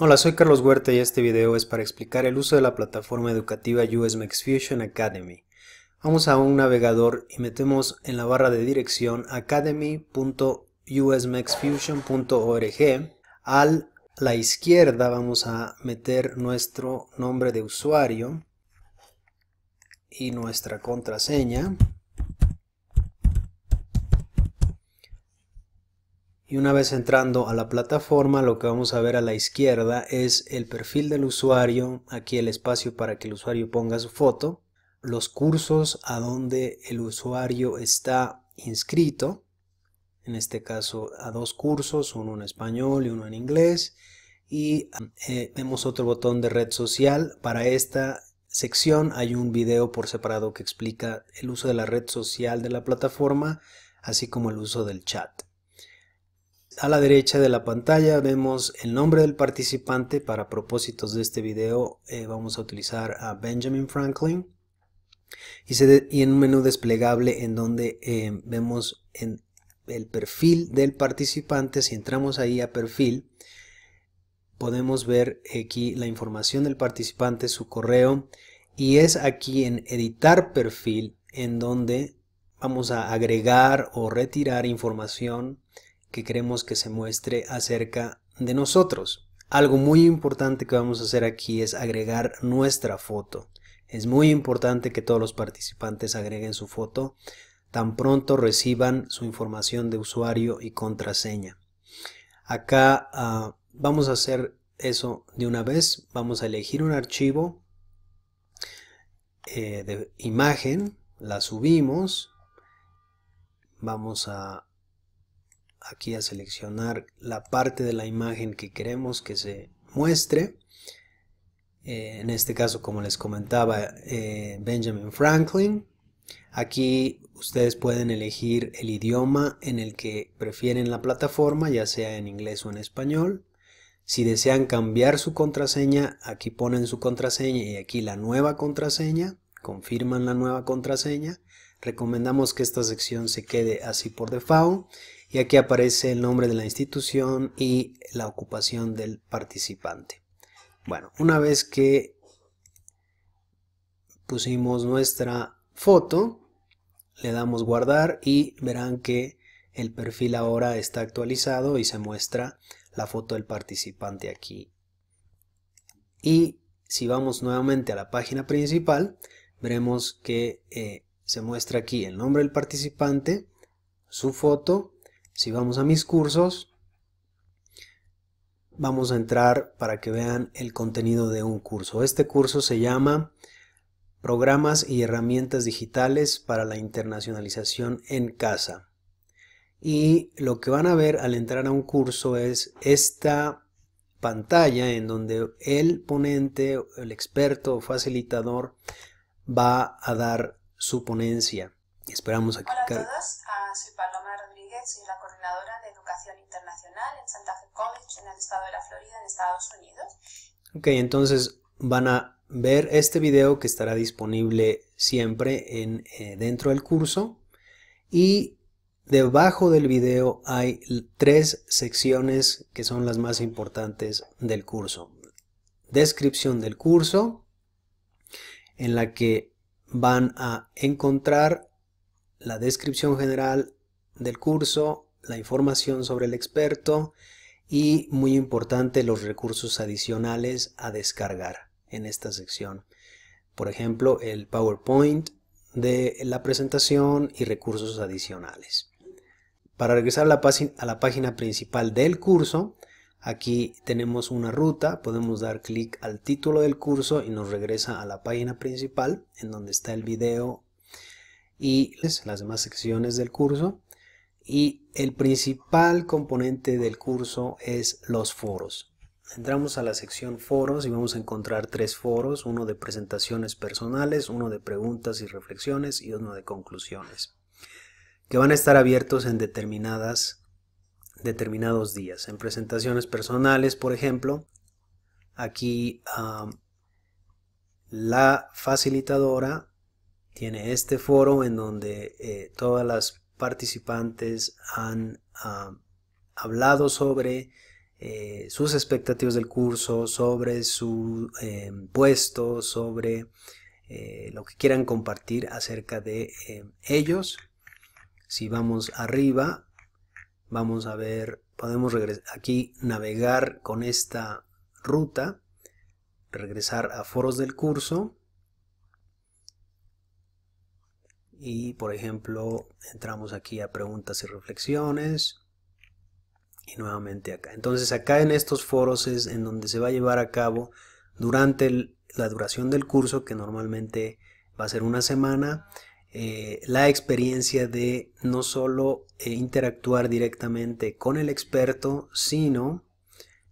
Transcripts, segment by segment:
Hola, soy Carlos Huerta y este video es para explicar el uso de la plataforma educativa USMX Fusion Academy. Vamos a un navegador y metemos en la barra de dirección academy.usmexfusion.org. A la izquierda vamos a meter nuestro nombre de usuario y nuestra contraseña. Y una vez entrando a la plataforma, lo que vamos a ver a la izquierda es el perfil del usuario, aquí el espacio para que el usuario ponga su foto, los cursos a donde el usuario está inscrito, en este caso a dos cursos, uno en español y uno en inglés, y eh, vemos otro botón de red social. Para esta sección hay un video por separado que explica el uso de la red social de la plataforma, así como el uso del chat a la derecha de la pantalla vemos el nombre del participante. Para propósitos de este video eh, vamos a utilizar a Benjamin Franklin. Y, en un menú desplegable en donde eh, vemos en el perfil del participante, si entramos ahí a perfil, podemos ver aquí la información del participante, su correo, y es aquí en editar perfil en donde vamos a agregar o retirar información que queremos que se muestre acerca de nosotros. Algo muy importante que vamos a hacer aquí es agregar nuestra foto. Es muy importante que todos los participantes agreguen su foto tan pronto reciban su información de usuario y contraseña. Acá ah, vamos a hacer eso de una vez. Vamos a elegir un archivo eh, de imagen, la subimos, vamos a aquí a seleccionar la parte de la imagen que queremos que se muestre. Eh, en este caso, como les comentaba, eh, Benjamin Franklin. Aquí ustedes pueden elegir el idioma en el que prefieren la plataforma, ya sea en inglés o en español. Si desean cambiar su contraseña, aquí ponen su contraseña y aquí la nueva contraseña, confirman la nueva contraseña. Recomendamos que esta sección se quede así por default y aquí aparece el nombre de la institución y la ocupación del participante. Bueno, una vez que pusimos nuestra foto, le damos guardar y verán que el perfil ahora está actualizado y se muestra la foto del participante aquí. Y si vamos nuevamente a la página principal, veremos que eh, se muestra aquí el nombre del participante, su foto. Si vamos a mis cursos, vamos a entrar para que vean el contenido de un curso. Este curso se llama Programas y herramientas digitales para la internacionalización en casa. Y lo que van a ver al entrar a un curso es esta pantalla en donde el ponente, el experto o facilitador va a dar su ponencia. Esperamos aquí. Hola a todos, ah, soy Paloma Rodríguez, soy la coordinadora de Educación Internacional en Santa Fe College, en el estado de la Florida, en Estados Unidos. Ok, entonces van a ver este video que estará disponible siempre en, eh, dentro del curso y debajo del video hay tres secciones que son las más importantes del curso. Descripción del curso, en la que van a encontrar la descripción general del curso, la información sobre el experto y, muy importante, los recursos adicionales a descargar en esta sección. Por ejemplo, el PowerPoint de la presentación y recursos adicionales. Para regresar a la, página principal del curso, Aquí tenemos una ruta, podemos dar clic al título del curso y nos regresa a la página principal en donde está el video y las demás secciones del curso. Y el principal componente del curso es los foros. Entramos a la sección foros y vamos a encontrar tres foros, uno de presentaciones personales, uno de preguntas y reflexiones y uno de conclusiones, que van a estar abiertos en determinadas determinados días. En presentaciones personales, por ejemplo, aquí la facilitadora tiene este foro en donde eh, todas las participantes han hablado sobre eh, sus expectativas del curso, sobre su em, puesto, sobre eh, lo que quieran compartir acerca de em, ellos. Si vamos arriba, Vamos a ver, podemos regresar aquí, navegar con esta ruta, regresar a foros del curso y por ejemplo entramos aquí a preguntas y reflexiones y nuevamente acá. Entonces acá en estos foros es en donde se va a llevar a cabo durante la duración del curso que normalmente va a ser una semana eh, la experiencia de no solo eh, interactuar directamente con el experto, sino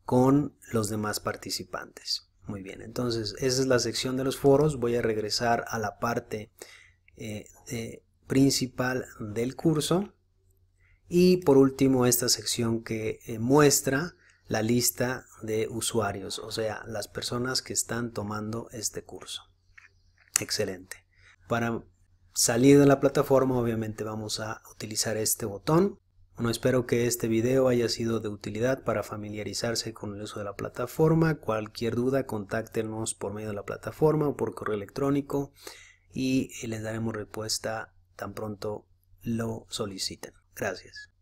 con los demás participantes. Muy bien, entonces esa es la sección de los foros. Voy a regresar a la parte eh, principal del curso. Y por último esta sección que muestra la lista de usuarios, o sea, las personas que están tomando este curso. Excelente. Para salir de la plataforma obviamente vamos a utilizar este botón. Bueno, espero que este video haya sido de utilidad para familiarizarse con el uso de la plataforma. Cualquier duda, contáctenos por medio de la plataforma o por correo electrónico y les daremos respuesta tan pronto lo soliciten. Gracias.